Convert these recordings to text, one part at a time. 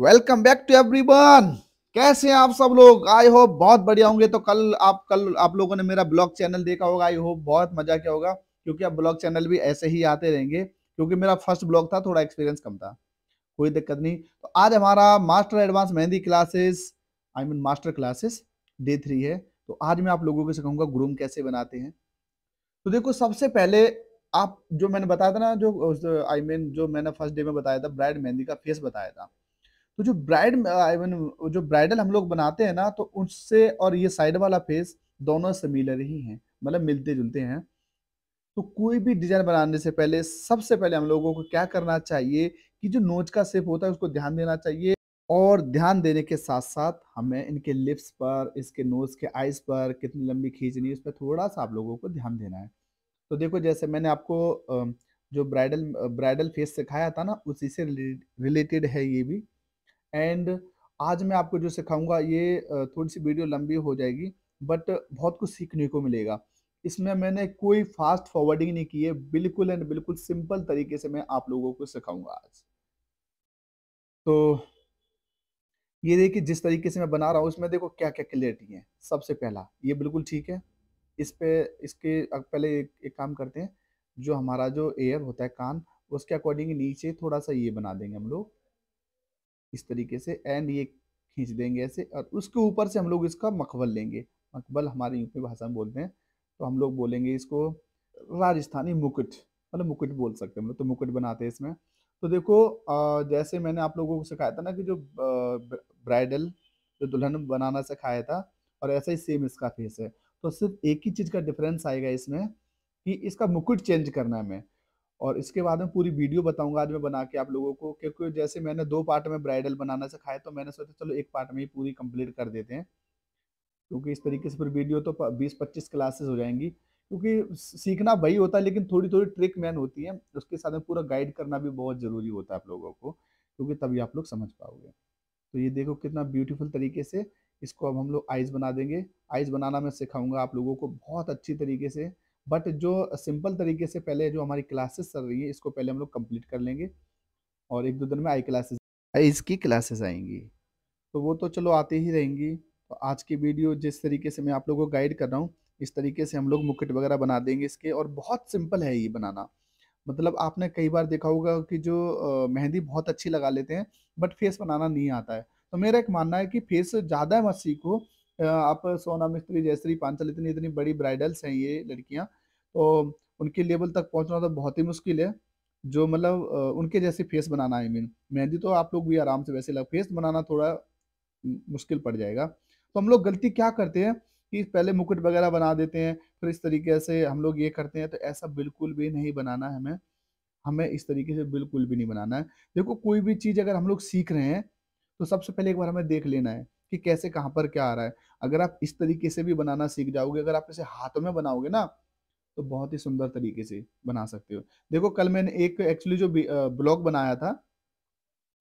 welcome back to everyone कैसे हैं आप सब लोग आई होप बहुत बढ़िया होंगे तो कल आप कल आप लोगों ने मेरा ब्लॉग चैनल देखा होगा आई होप बहुत मजा क्या होगा क्योंकि अब ब्लॉग चैनल भी ऐसे ही आते रहेंगे क्योंकि मेरा फर्स्ट ब्लॉग था थोड़ा एक्सपीरियंस कम था कोई दिक्कत नहीं तो आज हमारा master advance mehndi classes I mean master classes day three है तो आज मैं आप लोगों को सिखाऊंगा ग्रूम कैसे बनाते हैं तो देखो सबसे पहले आप जो मैंने बताया था ना जो आई मीन जो मैंने फर्स्ट डे में बताया था ब्राइड मेहंदी का फेस बताया था तो जो ब्राइड मीन जो ब्राइडल हम लोग बनाते हैं ना तो उससे और ये साइड वाला फेस दोनों सिमिलर ही हैं मतलब मिलते जुलते हैं तो कोई भी डिजाइन बनाने से पहले सबसे पहले हम लोगों को क्या करना चाहिए कि जो नोज का शेप होता है उसको ध्यान देना चाहिए और ध्यान देने के साथ साथ हमें इनके लिप्स पर इसके नोज के आइज पर कितनी लंबी खींचनी है उस पर थोड़ा सा आप लोगों को ध्यान देना है तो देखो जैसे मैंने आपको जो ब्राइडल ब्राइडल फेस सिखाया था ना उसी से रिलेटेड है ये भी एंड आज मैं आपको जो सिखाऊंगा ये थोड़ी सी वीडियो लंबी हो जाएगी बट बहुत कुछ सीखने को मिलेगा इसमें मैंने कोई फास्ट फॉरवर्डिंग नहीं की है बिल्कुल एंड बिल्कुल सिंपल तरीके से मैं आप लोगों को सिखाऊंगा आज तो ये देखिए जिस तरीके से मैं बना रहा हूँ इसमें देखो क्या क्या क्लियरिटी है सबसे पहला ये बिल्कुल ठीक है इस पे इसके पहले एक, एक काम करते हैं जो हमारा जो एयर होता है कान उसके अकॉर्डिंग नीचे थोड़ा सा ये बना देंगे हम लोग इस तरीके से एंड ये खींच देंगे ऐसे और उसके ऊपर से हम लोग इसका मकबल लेंगे मकबल हमारे यूपी भाषा में बोलते हैं तो हम लोग बोलेंगे इसको राजस्थानी मुकुट मतलब मुकुट बोल सकते हैं हम मतलब लोग तो मुकुट बनाते हैं इसमें तो देखो जैसे मैंने आप लोगों को सिखाया था ना कि जो ब्राइडल जो दुल्हन बनाना सिखाया था और ऐसा ही सेम इसका फेस है तो सिर्फ एक ही चीज़ का डिफरेंस आएगा इसमें कि इसका मुकुट चेंज करना है हमें और इसके बाद में पूरी वीडियो बताऊंगा आज मैं बना के आप लोगों को क्योंकि जैसे मैंने दो पार्ट में ब्राइडल बनाना सिखाया तो मैंने सोचा चलो एक पार्ट में ही पूरी कंप्लीट कर देते हैं क्योंकि इस तरीके से फिर वीडियो तो बीस पच्चीस क्लासेस हो जाएंगी क्योंकि सीखना वही होता है लेकिन थोड़ी थोड़ी ट्रिक मैन होती है उसके साथ में पूरा गाइड करना भी बहुत ज़रूरी होता है आप लोगों को क्योंकि तभी आप लोग समझ पाओगे तो ये देखो कितना ब्यूटीफुल तरीके से इसको अब हम लोग आइज़ बना देंगे आइज़ बनाना मैं सिखाऊंगा आप लोगों को बहुत अच्छी तरीके से बट जो सिंपल तरीके से पहले जो हमारी क्लासेस चल रही है इसको पहले हम लोग कंप्लीट कर लेंगे और एक दो दिन में आई क्लासेस आईज की क्लासेस आएंगी तो वो तो चलो आती ही रहेंगी तो आज की वीडियो जिस तरीके से मैं आप लोगों को गाइड कर रहा हूँ इस तरीके से हम लोग मुकेट वगैरह बना देंगे इसके और बहुत सिंपल है ये बनाना मतलब आपने कई बार देखा होगा कि जो मेहंदी बहुत अच्छी लगा लेते हैं बट फेस बनाना नहीं आता है तो मेरा एक मानना है कि फेस ज़्यादा मत सीखो आप सोना मिस्त्री जयश्री पांचल इतनी इतनी बड़ी ब्राइडल्स हैं ये लड़कियाँ तो उनके लेवल तक पहुंचना तो बहुत ही मुश्किल है जो मतलब उनके जैसे फेस बनाना आई मीन मेहंदी तो आप लोग भी आराम से वैसे लग फेस बनाना थोड़ा मुश्किल पड़ जाएगा तो हम लोग गलती क्या करते हैं कि पहले मुकुट वगैरह बना देते हैं फिर इस तरीके से हम लोग ये करते हैं तो ऐसा बिल्कुल भी नहीं बनाना है हमें हमें इस तरीके से बिल्कुल भी नहीं बनाना है देखो कोई भी चीज़ अगर हम लोग सीख रहे हैं तो सबसे पहले एक बार हमें देख लेना है कि कैसे कहाँ पर क्या आ रहा है अगर आप इस तरीके से भी बनाना सीख जाओगे अगर आप इसे हाथों में बनाओगे ना तो बहुत ही सुंदर तरीके से बना सकते हो देखो कल मैंने एक एक्चुअली जो ब्लॉग बनाया था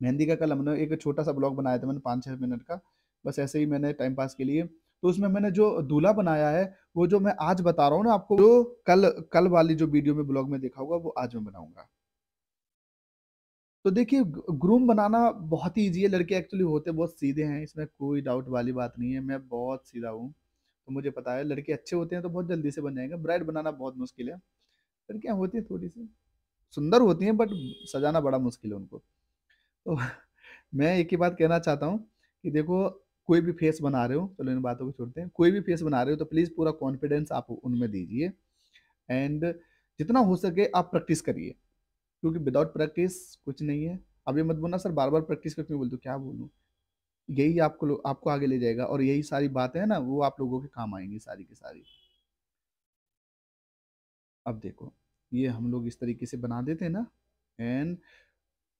मेहंदी का कल हमने एक छोटा सा ब्लॉग बनाया था मैंने पाँच छः मिनट का बस ऐसे ही मैंने टाइम पास के लिए तो उसमें मैंने जो दूल्हा बनाया है वो जो मैं आज बता रहा हूँ ना आपको जो कल कल वाली जो वीडियो में ब्लॉग में देखा होगा वो आज मैं बनाऊंगा तो देखिए ग्रूम बनाना बहुत ही ईजी है लड़के एक्चुअली होते बहुत सीधे हैं इसमें कोई डाउट वाली बात नहीं है मैं बहुत सीधा हूँ तो मुझे पता है लड़के अच्छे होते हैं तो बहुत जल्दी से बन जाएंगे ब्राइड बनाना बहुत मुश्किल है लड़कियाँ होती हैं थोड़ी सी सुंदर होती हैं बट सजाना बड़ा मुश्किल है उनको तो मैं एक ही बात कहना चाहता हूँ कि देखो कोई भी फेस बना रहे हो चलो इन बातों को छोड़ते हैं कोई भी फेस बना रहे हो तो प्लीज़ पूरा कॉन्फिडेंस आप उनमें दीजिए एंड जितना हो सके आप प्रैक्टिस करिए क्योंकि विदाउट प्रैक्टिस कुछ नहीं है अभी मत बोलना सर बार बार प्रैक्टिस करके बोल दो क्या बोलूँ यही आपको आपको आगे ले जाएगा और यही सारी बातें हैं ना वो आप लोगों के काम आएंगी सारी की सारी अब देखो ये हम लोग इस तरीके से बना देते हैं ना एंड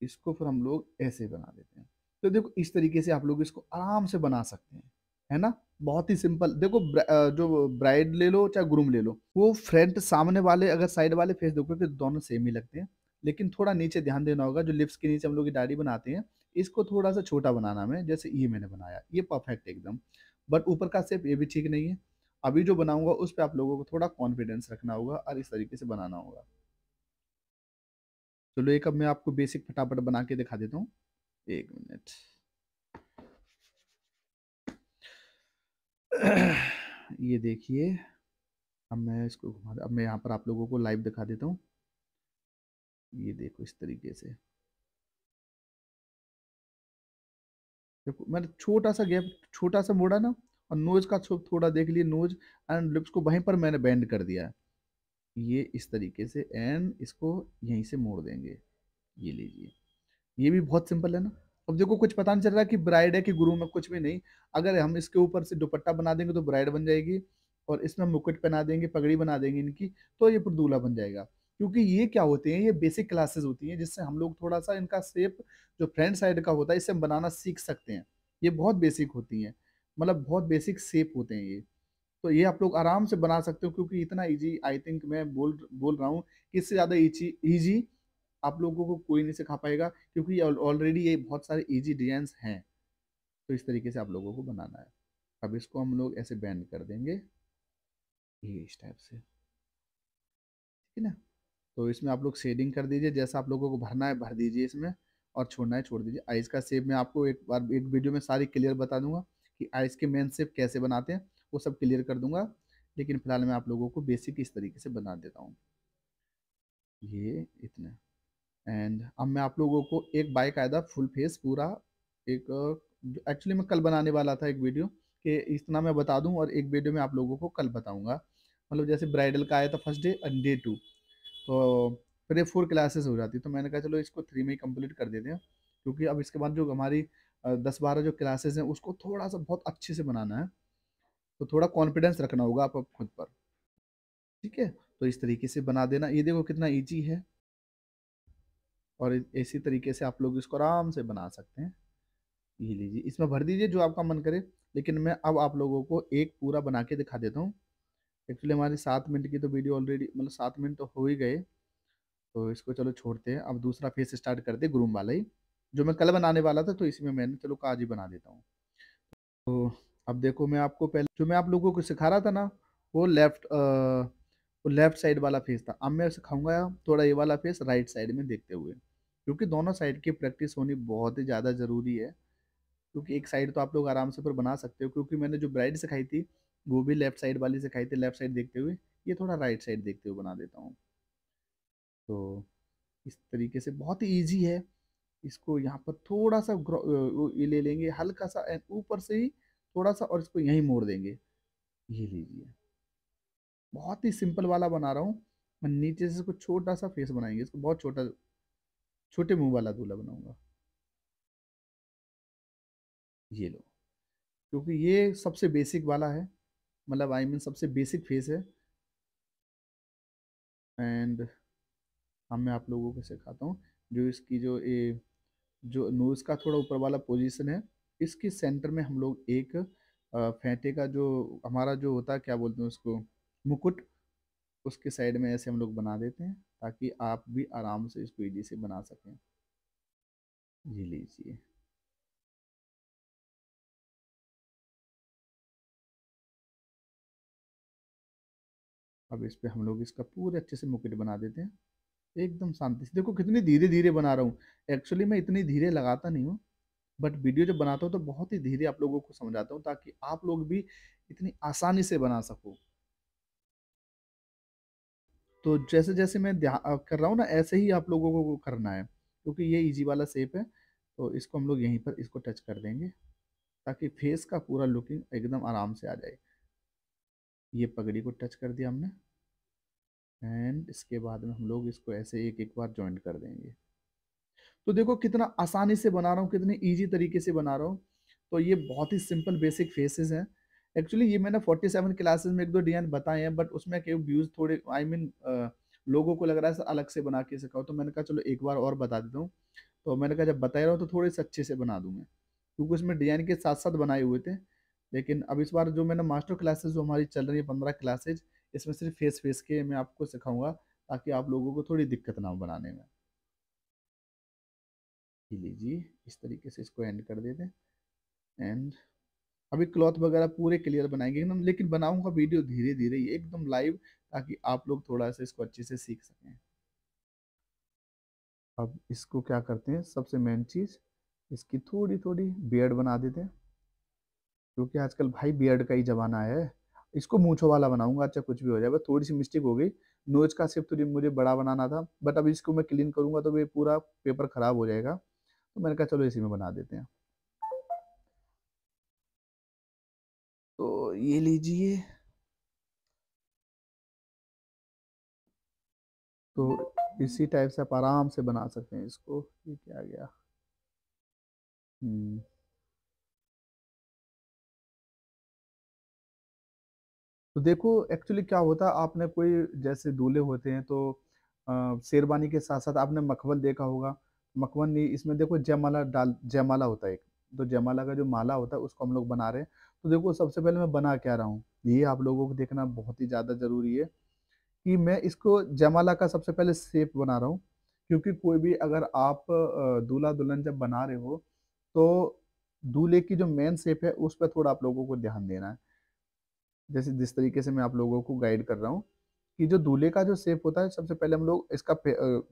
इसको फिर हम लोग ऐसे बना देते हैं तो देखो इस तरीके से आप लोग इसको आराम से बना सकते हैं है ना बहुत ही सिंपल देखो जो ब्राइड ले लो चाहे ग्रूम ले लो वो फ्रंट सामने वाले अगर साइड वाले फेस देखो तो दोनों सेम ही लगते हैं लेकिन थोड़ा नीचे ध्यान देना होगा जो लिप्स के नीचे हम लोग की दाढ़ी बनाते हैं इसको थोड़ा सा छोटा बनाना मैं जैसे ये मैंने बनाया ये परफेक्ट एकदम बट ऊपर का सेप ये भी ठीक नहीं है अभी जो बनाऊंगा उस पर आप लोगों को थोड़ा कॉन्फिडेंस रखना होगा और इस तरीके से बनाना होगा चलो एक अब मैं आपको बेसिक फटाफट बना के दिखा देता हूँ एक मिनट ये देखिए अब मैं इसको घुमा अब मैं यहाँ पर आप लोगों को लाइव दिखा देता हूँ ये देखो इस तरीके से मैंने छोटा सा गैप छोटा सा मोड़ा ना और नोज का छोप थोड़ा देख लिया नोज एंड लिप्स को वहीं पर मैंने बैंड कर दिया ये इस तरीके से एंड इसको यहीं से मोड़ देंगे ये लीजिए ये भी बहुत सिंपल है ना अब देखो कुछ पता नहीं चल रहा कि ब्राइड है कि गुरु में कुछ भी नहीं अगर हम इसके ऊपर से दुपट्टा बना देंगे तो ब्राइड बन जाएगी और इसमें मुकुट पहना देंगे पगड़ी बना देंगे इनकी तो ये पर दूल्हा बन जाएगा क्योंकि ये क्या होते हैं ये बेसिक क्लासेस होती हैं जिससे हम लोग थोड़ा सा इनका सेप जो फ्रंट साइड का होता है इससे बनाना सीख सकते हैं ये बहुत बेसिक होती हैं मतलब बहुत बेसिक सेप होते हैं ये तो ये आप लोग आराम से बना सकते हो क्योंकि इतना ईजी आई थिंक मैं बोल बोल रहा हूँ कि इससे ज़्यादा ईजी आप लोगों को कोई नहीं सिखा पाएगा क्योंकि ऑलरेडी ये बहुत सारे ईजी डिजाइंस हैं तो इस तरीके से आप लोगों को बनाना है अब इसको हम लोग ऐसे बैंड कर देंगे ये इस टाइप से ठीक है ना तो इसमें आप लोग शेडिंग कर दीजिए जैसा आप लोगों को भरना है भर दीजिए इसमें और छोड़ना है छोड़ दीजिए आइस का सेप मैं आपको एक बार एक वीडियो में सारी क्लियर बता दूंगा कि आइस के मेन सेप कैसे बनाते हैं वो सब क्लियर कर दूंगा लेकिन फिलहाल मैं आप लोगों को बेसिक इस तरीके से बना देता हूँ ये इतना एंड अब मैं आप लोगों को एक बाकायदा फुल फेस पूरा एक एक्चुअली मैं कल बनाने वाला था एक वीडियो कि इतना मैं बता दूं और एक वीडियो में आप लोगों को कल बताऊंगा मतलब जैसे ब्राइडल का आया था first day and day two तो फिर ये फोर क्लासेस हो जाती तो मैंने कहा चलो इसको थ्री में ही कम्प्लीट कर देते हैं क्योंकि अब इसके बाद जो हमारी दस बारह जो क्लासेस हैं उसको थोड़ा सा बहुत अच्छे से बनाना है तो थोड़ा कॉन्फिडेंस रखना होगा आप खुद पर ठीक है तो इस तरीके से बना देना ये देखो कितना ईजी है और इसी तरीके से आप लोग इसको आराम से बना सकते हैं ये लीजिए इसमें भर दीजिए जो आपका मन करे लेकिन मैं अब आप लोगों को एक पूरा बना के दिखा देता हूँ एक्चुअली हमारे सात मिनट की तो वीडियो ऑलरेडी मतलब सात मिनट तो हो ही गए तो इसको चलो छोड़ते हैं अब दूसरा फेस स्टार्ट करते ग्रूम वाला ही जो मैं कल बनाने वाला था तो इसमें मैंने चलो काज ही बना देता हूँ तो अब देखो मैं आपको पहले जो मैं आप लोगों को सिखा रहा था ना वो लेफ्ट वो लेफ्ट साइड वाला फेस था अब मैं सिखाऊंगा थोड़ा ये वाला फेस राइट साइड में देखते हुए क्योंकि दोनों साइड की प्रैक्टिस होनी बहुत ही ज़्यादा ज़रूरी है क्योंकि एक साइड तो आप लोग आराम से फिर बना सकते हो क्योंकि मैंने जो ब्राइड सिखाई थी गोभी लेफ्ट साइड वाली से खाई थी लेफ्ट साइड देखते हुए ये थोड़ा राइट साइड देखते हुए बना देता हूँ तो इस तरीके से बहुत ही ईजी है इसको यहाँ पर थोड़ा सा ये ले लेंगे हल्का सा ऊपर से ही थोड़ा सा और इसको यहीं मोड़ देंगे ये लीजिए बहुत ही सिंपल वाला बना रहा हूँ मैं नीचे से इसको छोटा सा फेस बनाएंगे इसको बहुत छोटा छोटे मुंह वाला दूल्हा बनाऊंगा ये लो क्योंकि ये सबसे बेसिक वाला है मतलब आई मीन सबसे बेसिक फेस है एंड अब मैं आप लोगों को सिखाता हूँ जो इसकी जो ए, जो नोज़ का थोड़ा ऊपर वाला पोजीशन है इसके सेंटर में हम लोग एक फेंटे का जो हमारा जो होता है क्या बोलते हैं उसको मुकुट उसके साइड में ऐसे हम लोग बना देते हैं ताकि आप भी आराम से इसको ईजी से बना सकें जी लीजिए अब इस पर हम लोग इसका पूरे अच्छे से मुकेट बना देते हैं एकदम शांति से देखो कितनी धीरे धीरे बना रहा हूँ एक्चुअली मैं इतनी धीरे लगाता नहीं हूँ बट वीडियो जब बनाता हूँ तो बहुत ही धीरे आप लोगों को समझाता हूँ ताकि आप लोग भी इतनी आसानी से बना सको तो जैसे जैसे मैं कर रहा हूँ ना ऐसे ही आप लोगों को करना है क्योंकि ये इजी वाला सेप है तो इसको हम लोग यहीं पर इसको टच कर देंगे ताकि फेस का पूरा लुकिंग एकदम आराम से आ जाए ये पगड़ी को टच कर दिया हमने एंड इसके बाद में हम लोग इसको ऐसे एक एक बार ज्वाइंट कर देंगे तो देखो कितना आसानी से बना रहा हूँ कितने इजी तरीके से बना रहा हूँ तो ये बहुत ही सिंपल बेसिक फेसेस हैं एक्चुअली ये मैंने 47 क्लासेस में एक दो डिजाइन बताए हैं बट उसमें के व्यूज थोड़े आई I मीन mean, लोगों को लग रहा है सर अलग से बना के सिखाओ तो मैंने कहा चलो एक बार और बता देता हूँ तो मैंने कहा जब बता रहा हूँ तो थोड़े से अच्छे से बना दूँ मैं क्योंकि उसमें डिजाइन के साथ साथ बनाए हुए थे लेकिन अब इस बार जो मैंने मास्टर क्लासेज जो हमारी चल रही है पंद्रह क्लासेज इसमें सिर्फ फेस फेस के मैं आपको सिखाऊंगा ताकि आप लोगों को थोड़ी दिक्कत ना हो बनाने में लीजिए इस तरीके से इसको एंड कर देते एंड अभी क्लॉथ वगैरह पूरे क्लियर बनाएंगे एकदम लेकिन बनाऊंगा वीडियो धीरे धीरे एकदम लाइव ताकि आप लोग थोड़ा सा इसको अच्छे से सीख सकें अब इसको क्या करते हैं सबसे मेन चीज़ इसकी थोड़ी थोड़ी बियड बना देते हैं क्योंकि आजकल भाई बियर्ड का ही ज़माना है इसको मूछो वाला बनाऊंगा अच्छा कुछ भी हो जाए बस थोड़ी सी मिस्टेक हो गई नोज का सिर्फ थोड़ी मुझे बड़ा बनाना था बट अब इसको मैं क्लीन करूंगा तो ये पूरा पेपर ख़राब हो जाएगा तो मैंने कहा चलो इसी में बना देते हैं तो ये लीजिए तो इसी टाइप से आप आराम से बना सकते हैं इसको ये क्या गया हम्म तो देखो एक्चुअली क्या होता है आपने कोई जैसे दूल्हे होते हैं तो शेरवानी के साथ साथ आपने मखमल देखा होगा मखमल नहीं इसमें देखो जयमाला डाल जयमाला होता है एक तो जयमाला का जो माला होता है उसको हम लोग बना रहे हैं तो देखो सबसे पहले मैं बना क्या रहा हूँ ये आप लोगों को देखना बहुत ही ज़्यादा ज़रूरी है कि मैं इसको जयमाला का सबसे पहले सेप बना रहा हूँ क्योंकि कोई भी अगर आप दूल्हा दुल्हन जब बना रहे हो तो दूल्हे की जो मेन सेप है उस पर थोड़ा आप लोगों को ध्यान देना है जैसे जिस तरीके से मैं आप लोगों को गाइड कर रहा हूँ कि जो दूल्हे का जो सेप होता है सबसे पहले हम लोग इसका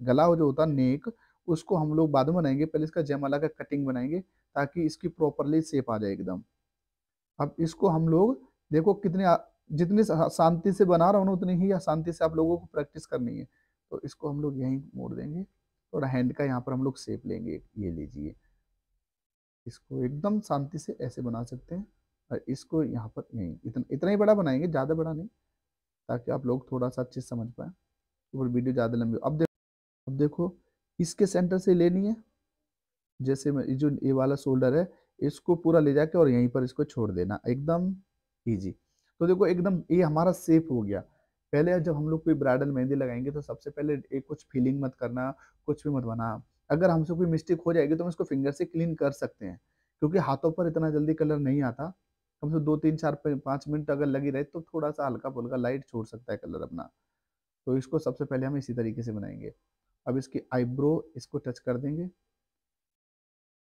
गला जो होता है नेक उसको हम लोग बाद में बनाएंगे पहले इसका जयमाला का कटिंग बनाएंगे ताकि इसकी प्रॉपरली सेप आ जाए एकदम अब इसको हम लोग देखो कितने जितने शांति से बना रहा हूँ उतनी ही शांति से आप लोगों को प्रैक्टिस करनी है तो इसको हम लोग यहीं मोड़ देंगे थोड़ा हैंड का यहाँ पर हम लोग सेप लेंगे ये लीजिए इसको एकदम शांति से ऐसे बना सकते हैं और इसको यहाँ पर नहीं इतना इतना ही बड़ा बनाएंगे ज़्यादा बड़ा नहीं ताकि आप लोग थोड़ा सा अच्छे समझ पाए तो फिर वीडियो ज़्यादा लंबी अब देखो अब देखो इसके सेंटर से लेनी है जैसे मैं जो ये वाला शोल्डर है इसको पूरा ले जाके और यहीं पर इसको छोड़ देना एकदम ईजी तो देखो एकदम ये हमारा सेफ हो गया पहले जब हम लोग कोई ब्राइडल मेहंदी लगाएंगे तो सबसे पहले एक कुछ फीलिंग मत करना कुछ भी मत बना अगर हमसे कोई मिस्टेक हो जाएगी तो हम इसको फिंगर से क्लीन कर सकते हैं क्योंकि हाथों पर इतना जल्दी कलर नहीं आता कम से दो तीन चार पाँच मिनट अगर लगी रहे तो थोड़ा सा हल्का फुल्का लाइट छोड़ सकता है कलर अपना तो इसको सबसे पहले हम इसी तरीके से बनाएंगे अब इसकी आईब्रो इसको टच कर देंगे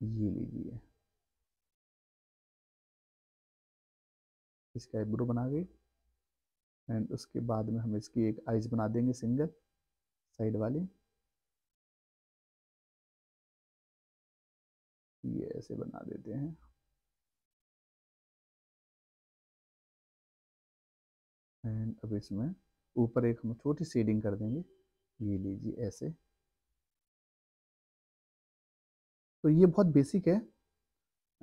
ये लीजिए इसकी आईब्रो बना गई एंड उसके बाद में हम इसकी एक आइज बना देंगे सिंगल साइड वाली ये ऐसे बना देते हैं एंड अब इसमें ऊपर एक हम छोटी सीडिंग कर देंगे ये लीजिए ऐसे तो ये बहुत बेसिक है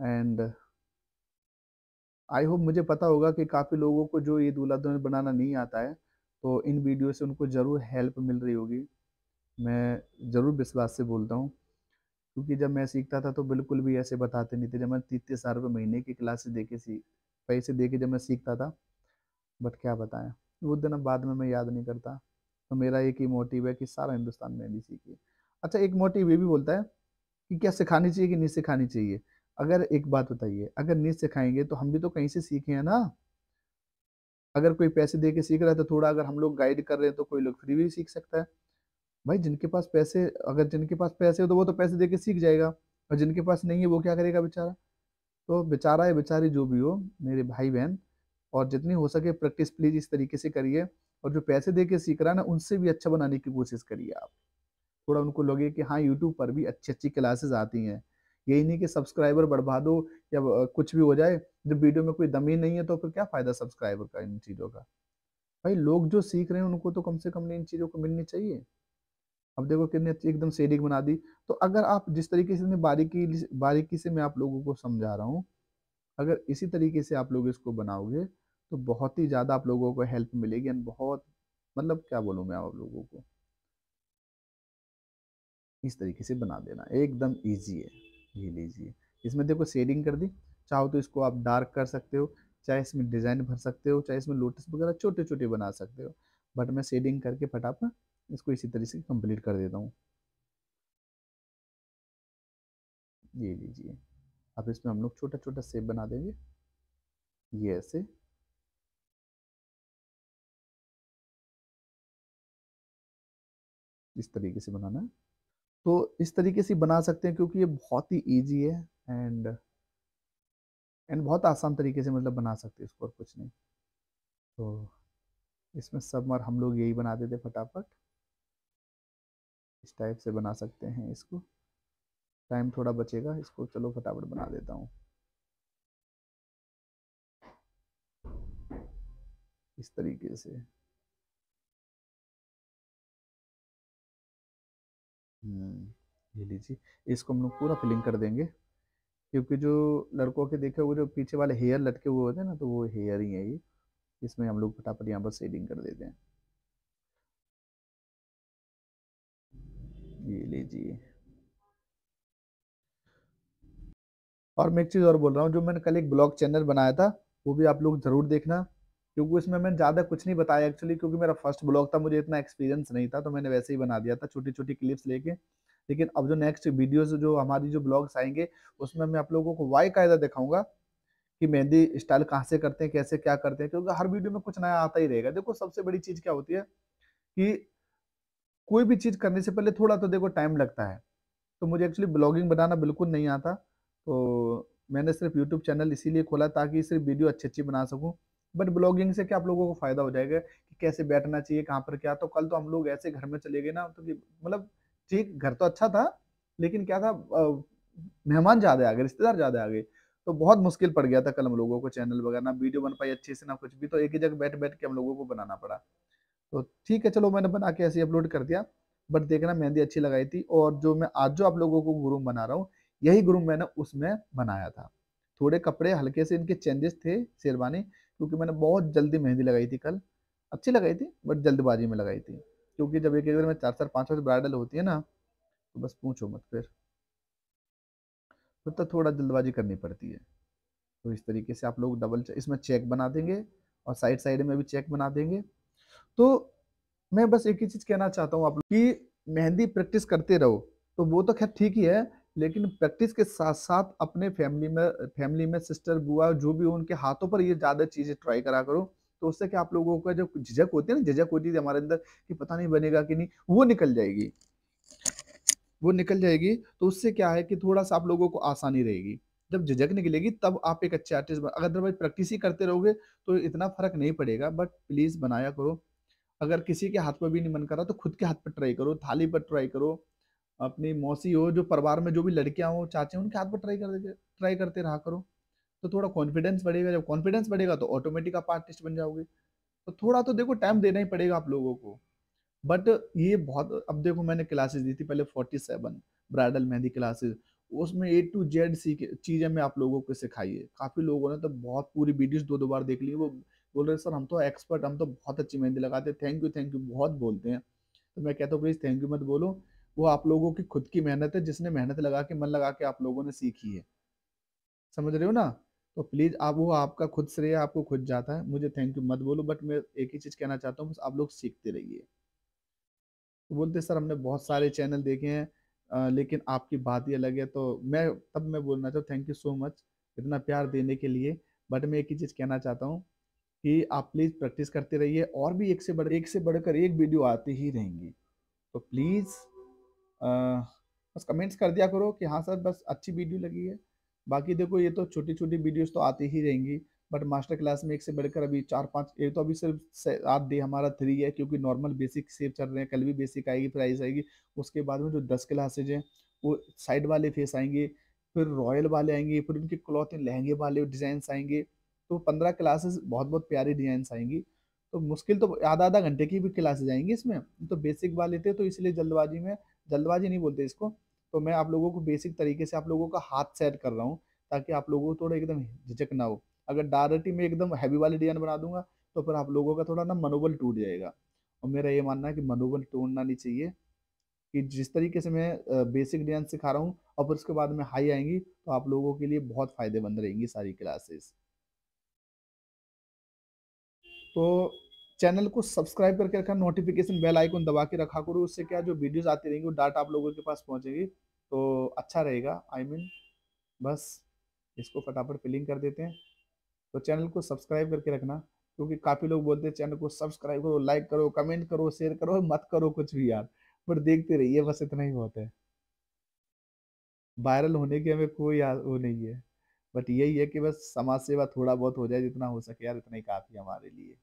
एंड आई होप मुझे पता होगा कि काफ़ी लोगों को जो ये दूल्हा दुल्हन बनाना नहीं आता है तो इन वीडियो से उनको ज़रूर हेल्प मिल रही होगी मैं ज़रूर विश्वास से बोलता हूँ क्योंकि जब मैं सीखता था तो बिल्कुल भी ऐसे बताते नहीं थे जब मैं तीस तीस हजार रुपये महीने की क्लासेस दे के सीख पैसे दे के जब मैं सीखता था बट क्या बताएं वो दिन अब बाद में मैं याद नहीं करता तो मेरा एक ही मोटिव है कि सारा हिंदुस्तान में भी सीखिए अच्छा एक मोटिव ये भी बोलता है कि क्या सिखानी चाहिए कि नहीं सिखानी चाहिए अगर एक बात बताइए अगर नहीं सिखाएंगे तो हम भी तो कहीं से सीखे हैं ना अगर कोई पैसे दे के सीख रहा है तो थोड़ा अगर हम लोग गाइड कर रहे हैं तो कोई लोग फ्री भी सीख सकता है भाई जिनके पास पैसे अगर जिनके पास पैसे हो तो वो तो पैसे दे के सीख जाएगा और जिनके पास नहीं है वो क्या करेगा बेचारा तो बेचारा या बेचारी जो भी हो मेरे भाई बहन और जितनी हो सके प्रैक्टिस प्लीज इस तरीके से करिए और जो पैसे दे के सीख रहा है ना उनसे भी अच्छा बनाने की कोशिश करिए आप थोड़ा उनको लगे कि हाँ यूट्यूब पर भी अच्छी अच्छी क्लासेस आती हैं यही नहीं कि सब्सक्राइबर बढ़वा दो या कुछ भी हो जाए जब वीडियो में कोई दम ही नहीं है तो फिर क्या फ़ायदा सब्सक्राइबर का इन चीज़ों का भाई लोग जो सीख रहे हैं उनको तो कम से कम इन चीज़ों को मिलनी चाहिए अब देखो कितने अच्छी एकदम सेडिंग बना दी तो अगर आप जिस तरीके से इतनी बारीकी बारीकी से मैं आप लोगों को समझा रहा हूँ अगर इसी तरीके से आप लोग इसको बनाओगे तो बहुत ही ज़्यादा आप लोगों को हेल्प मिलेगी एंड बहुत मतलब क्या बोलूँ मैं आप लोगों को इस तरीके से बना देना एकदम ईजी है ये लीजिए इसमें देखो शेडिंग कर दी चाहो तो इसको आप डार्क कर सकते हो चाहे इसमें डिज़ाइन भर सकते हो चाहे इसमें लोटस वगैरह छोटे छोटे बना सकते हो बट मैं शेडिंग करके फटाफट इसको इसी तरीके से कंप्लीट कर देता हूँ ये लीजिए अब इसमें हम लोग छोटा छोटा सेप बना देंगे ये ऐसे इस तरीके से बनाना है तो इस तरीके से बना सकते हैं क्योंकि ये बहुत ही ईजी है एंड एंड बहुत आसान तरीके से मतलब बना सकते हैं इसको और कुछ नहीं तो इसमें सब मर हम लोग यही बना देते फटाफट इस टाइप से बना सकते हैं इसको टाइम थोड़ा बचेगा इसको चलो फटाफट बना देता हूँ इस तरीके से हम्म, ये लीजिए इसको हम लोग पूरा फिलिंग कर देंगे क्योंकि जो लड़कों के देखे हुए जो पीछे वाले हेयर लटके हुए होते हैं ना तो वो हेयर ही है ये इसमें हम लोग फटाफट यहाँ पर शेडिंग कर देते हैं ये लीजिए और मैं एक चीज़ और बोल रहा हूँ जो मैंने कल एक ब्लॉग चैनल बनाया था वो भी आप लोग ज़रूर देखना क्योंकि उसमें मैंने ज़्यादा कुछ नहीं बताया एक्चुअली क्योंकि मेरा फर्स्ट ब्लॉग था मुझे इतना एक्सपीरियंस नहीं था तो मैंने वैसे ही बना दिया था छोटी छोटी क्लिप्स लेके लेकिन अब जो नेक्स्ट वीडियोस जो हमारी जो ब्लॉग्स आएंगे उसमें मैं आप लोगों को वाई कायदा दिखाऊंगा कि मेहंदी स्टाइल कहाँ से करते हैं कैसे क्या करते हैं क्योंकि हर वीडियो में कुछ नया आता ही रहेगा देखो सबसे बड़ी चीज़ क्या होती है कि कोई भी चीज़ करने से पहले थोड़ा तो देखो टाइम लगता है तो मुझे एक्चुअली ब्लॉगिंग बनाना बिल्कुल नहीं आता तो मैंने सिर्फ यूट्यूब चैनल इसीलिए खोला ताकि सिर्फ वीडियो अच्छी अच्छी बना सकूँ बट ब्लॉगिंग से क्या आप लोगों को फायदा हो जाएगा कि कैसे बैठना चाहिए कहाँ पर क्या तो कल तो हम लोग ऐसे घर में चले गए ना तो मतलब ठीक घर तो अच्छा था लेकिन क्या था मेहमान ज्यादा आ गए रिश्तेदार ज्यादा आ गए तो बहुत मुश्किल पड़ गया था कल हम लोगों को चैनल वगैरह ना वीडियो बन पाई अच्छे से ना कुछ भी तो एक ही जगह बैठ बैठ के हम लोगों को बनाना पड़ा तो ठीक है चलो मैंने बना के ऐसे अपलोड कर दिया बट देखना मेहंदी अच्छी लगाई थी और जो मैं आज जो आप लोगों को ग्रूम बना रहा हूँ यही ग्रूम मैंने उसमें बनाया था थोड़े कपड़े हल्के से इनके चेंजेस थे शेरवानी क्योंकि मैंने बहुत जल्दी मेहंदी लगाई थी कल अच्छी लगाई थी बट जल्दबाजी में लगाई थी क्योंकि जब एक एक दिन में चार चार पाँच पाँच ब्राइडल होती है ना तो बस पूछो मत फिर फिर तो थोड़ा जल्दबाजी करनी पड़ती है तो इस तरीके से आप लोग डबल इसमें चेक बना देंगे और साइड साइड में भी चेक बना देंगे तो मैं बस एक ही चीज़ कहना चाहता हूँ आप लोग कि मेहंदी प्रैक्टिस करते रहो तो वो तो खैर ठीक ही है लेकिन प्रैक्टिस के साथ साथ अपने फैमिली में फैमिली में सिस्टर बुआ जो भी उनके हाथों पर ये ज़्यादा चीज़ें ट्राई करा करो तो उससे क्या आप लोगों का जो झिझक होती है ना झिझक होती है हमारे अंदर कि पता नहीं बनेगा कि नहीं वो निकल जाएगी वो निकल जाएगी तो उससे क्या है कि थोड़ा सा आप लोगों को आसानी रहेगी जब झिझक निकलेगी तब आप एक अच्छे आर्टिस्ट बन अदरवाइज प्रैक्टिस ही करते रहोगे तो इतना फर्क नहीं पड़ेगा बट प्लीज़ बनाया करो अगर किसी के हाथ पर भी नहीं मन करा तो खुद के हाथ पर ट्राई करो थाली पर ट्राई करो अपनी मौसी हो जो परिवार में जो भी लड़कियां हो चाचे उनके हाथ पर ट्राई कर ट्राई करते रहा करो तो थोड़ा कॉन्फिडेंस बढ़ेगा जब कॉन्फिडेंस बढ़ेगा तो ऑटोमेटिक आप आर्टिस्ट बन जाओगे तो थोड़ा तो देखो टाइम देना ही पड़ेगा आप लोगों को बट ये बहुत अब देखो मैंने क्लासेस दी थी पहले forty seven bridal mehndi classes उसमें ए टू जेड सी चीज़ें मैं आप लोगों को सिखाई है काफ़ी लोगों ने तो बहुत पूरी वीडियोस दो दो बार देख ली वो बोल रहे सर हम तो एक्सपर्ट हम तो बहुत अच्छी मेहंदी लगाते थैंक यू थैंक यू बहुत बोलते हैं तो मैं कहता हूँ प्लीज़ थैंक यू मत बोलो वो आप लोगों की खुद की मेहनत है जिसने मेहनत लगा के मन लगा के आप लोगों ने सीखी है समझ रहे हो ना तो प्लीज आप वो आपका खुद श्रेय आपको खुद जाता है मुझे थैंक यू मत बोलो बट मैं एक ही चीज कहना चाहता हूँ बस आप लोग सीखते रहिए तो बोलते सर हमने बहुत सारे चैनल देखे हैं लेकिन आपकी बात ही अलग है तो मैं तब मैं बोलना चाहूँ थैंक यू सो मच इतना प्यार देने के लिए बट मैं एक ही चीज़ कहना चाहता हूँ कि आप प्लीज़ प्रैक्टिस करते रहिए और भी एक से बढ़ एक से बढ़कर एक वीडियो आती ही रहेंगी तो प्लीज़ बस कमेंट्स कर दिया करो कि हाँ सर बस अच्छी वीडियो लगी है बाकी देखो ये तो छोटी छोटी वीडियोस तो आती ही रहेंगी बट मास्टर क्लास में एक से बढ़कर अभी चार पाँच ये तो अभी सिर्फ सात डे हमारा थ्री है क्योंकि नॉर्मल बेसिक सेव चल रहे हैं कल भी बेसिक आएगी प्राइस आएगी उसके बाद में जो दस क्लासेज हैं वो साइड वाले फेस आएंगे फिर रॉयल वाले आएंगे फिर उनके क्लॉथ लहंगे वाले डिजाइन आएंगे तो पंद्रह क्लासेस बहुत बहुत प्यारी डिज़ाइंस आएंगी तो मुश्किल तो आधा आधा घंटे की भी क्लासेज आएंगी इसमें तो बेसिक वाले थे तो इसलिए जल्दबाजी में जल्दबाजी नहीं बोलते इसको तो मैं आप लोगों को बेसिक तरीके से आप लोगों का हाथ सेट कर रहा हूँ ताकि आप लोगों को थोड़ा एकदम झिझक ना हो अगर डायरेक्ट ही मैं एकदम हैवी वाली डिजाइन बना दूंगा तो फिर आप लोगों का थोड़ा ना मनोबल टूट जाएगा और मेरा ये मानना है कि मनोबल टूटना नहीं चाहिए कि जिस तरीके से मैं बेसिक डिजाइन सिखा रहा हूँ और फिर उसके बाद में हाई आएंगी तो आप लोगों के लिए बहुत फ़ायदेमंद रहेंगी सारी क्लासेस तो चैनल को सब्सक्राइब करके रखा नोटिफिकेशन बेल आइकन दबा के रखा करो उससे क्या जो वीडियोस आती रहेंगी वो डाटा आप लोगों के पास पहुंचेगी तो अच्छा रहेगा आई I मीन mean, बस इसको फटाफट फिलिंग कर देते हैं तो चैनल को सब्सक्राइब करके रखना क्योंकि काफ़ी लोग बोलते हैं चैनल को सब्सक्राइब करो लाइक करो कमेंट करो शेयर करो मत करो कुछ भी यार बट देखते रहिए बस इतना ही बहुत है वायरल होने की हमें कोई वो नहीं है बट यही है कि बस समाज सेवा थोड़ा बहुत हो जाए जितना हो सके यार इतना ही काफ़ी हमारे लिए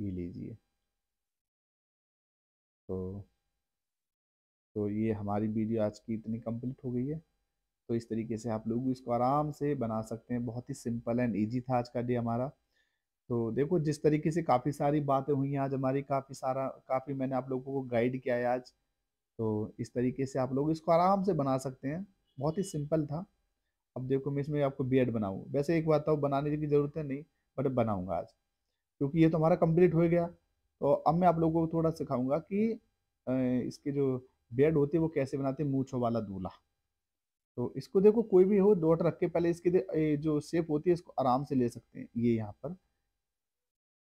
ये लीजिए तो तो ये हमारी वीडियो आज की इतनी कंप्लीट हो गई है तो इस तरीके से आप लोग इसको आराम से बना सकते हैं बहुत ही सिंपल एंड इजी था आज का डे हमारा तो देखो जिस तरीके से काफ़ी सारी बातें हुई हैं आज हमारी काफ़ी सारा काफ़ी मैंने आप लोगों को गाइड किया है आज तो इस तरीके से आप लोग इसको आराम से बना सकते हैं बहुत ही सिंपल था अब देखो मैं इसमें आपको बी एड बनाऊँ वैसे एक बात तो बनाने की ज़रूरत है नहीं बट बनाऊँगा आज क्योंकि ये तो हमारा कंप्लीट हो गया तो अब मैं आप लोगों को थोड़ा सिखाऊंगा कि इसके जो बेड होते हैं वो कैसे बनाते हैं मूछों वाला दूल्हा तो इसको देखो कोई भी हो डॉट रख के पहले इसकी जो शेप होती है इसको आराम से ले सकते हैं ये यहाँ पर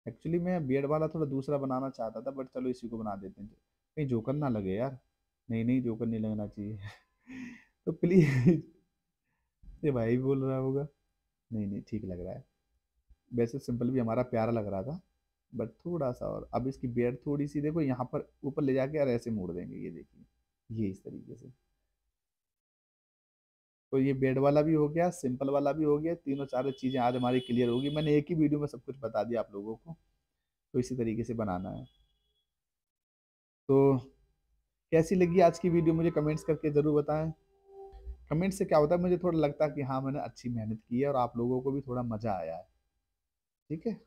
एक्चुअली मैं बेड वाला थोड़ा दूसरा बनाना चाहता था बट चलो इसी को बना देते हैं कहीं जोकर ना लगे यार नहीं नहीं जोकर नहीं लगना चाहिए तो प्लीज़ ये भाई बोल रहा होगा नहीं नहीं ठीक लग रहा है वैसे सिंपल भी हमारा प्यारा लग रहा था बट थोड़ा सा और अब इसकी बेड थोड़ी सी देखो यहाँ पर ऊपर ले जाके यार ऐसे मोड़ देंगे ये देखिए ये इस तरीके से तो ये बेड वाला भी हो गया सिंपल वाला भी हो गया तीनों चारों चीज़ें आज हमारी क्लियर होगी मैंने एक ही वीडियो में सब कुछ बता दिया आप लोगों को तो इसी तरीके से बनाना है तो कैसी लगी आज की वीडियो मुझे कमेंट्स करके ज़रूर बताएं कमेंट्स से क्या होता है मुझे थोड़ा लगता है कि हाँ मैंने अच्छी मेहनत की है और आप लोगों को भी थोड़ा मज़ा आया है ठीक है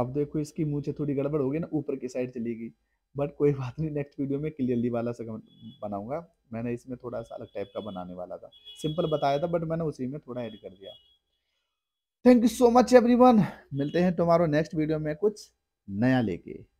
अब देखो इसकी मुझे थोड़ी गड़बड़ होगी ना ऊपर की साइड चलेगी बट कोई बात नहीं नेक्स्ट वीडियो में क्लियरली वाला सा बनाऊंगा मैंने इसमें थोड़ा सा अलग टाइप का बनाने वाला था सिंपल बताया था बट मैंने उसी में थोड़ा ऐड कर दिया thank you so much everyone मिलते हैं टुमारो नेक्स्ट वीडियो में कुछ नया लेके